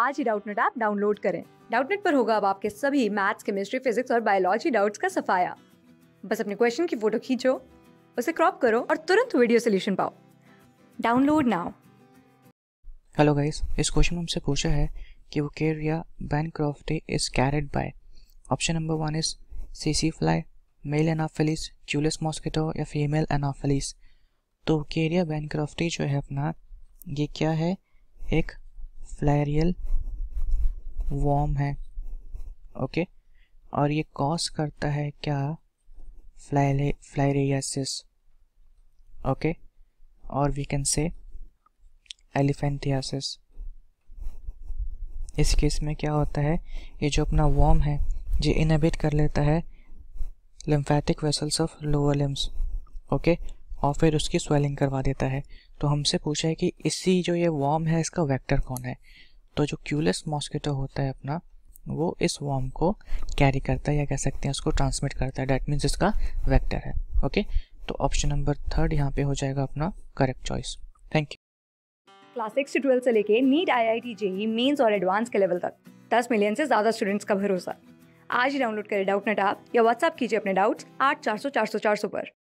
आज ही Doubtnut app download करें डाउटनेट पर होगा अब आपके सभी मैथ्स केमिस्ट्री फिजिक्स और बायोलॉजी डाउट्स का सफाया बस अपने क्वेश्चन की फोटो खींचो उसे क्रॉप करो और तुरंत वीडियो सोल्यूशन पाओ डाउनलोड नाउ हेलो गाइस इस क्वेश्चन में हमसे पूछा है कि वो wuchereria bancrofti is carried by option number one is सी सी fly male Anopheles Julius mosquito या फीमेल एनाफेलिस तो केरिया बैनक्रॉफ्टी जो है अपना ये क्या है एक फ्लैरियल वॉम है ओके और ये कॉज करता है क्या फ्लैरियासिस ओके और वी कैन से एलिफेंटियासिस इस केस में क्या होता है ये जो अपना वॉम है ये इनहेबिट कर लेता है lymphatic vessels of lower limbs okay और फिर उसकी स्वेलिंग करवा देता है तो हमसे पूछा है कि इसी जो ये वॉर्म है इसका वेक्टर कौन है तो जो क्यूलेस मॉस्किटो होता है अपना वो इस वॉर्म को कैरी करता है या कह सकते हैं उसको ट्रांसमिट करता है डैट मीन्स इसका वैक्टर है ओके तो ऑप्शन नंबर थर्ड यहाँ पे हो जाएगा अपना correct choice thank you class six से ट्वेल्थ से लेके NEET I I T JEE mains और एडवांस के लेवल तक दस मिलियन से ज़्यादा स्टूडेंट्स का भरोसा आज ही डाउनलोड करें डाउट नेट या व्हाट्सअप कीजिए अपने डाउट्स आठ चार सौ चार सौ चार सौ पर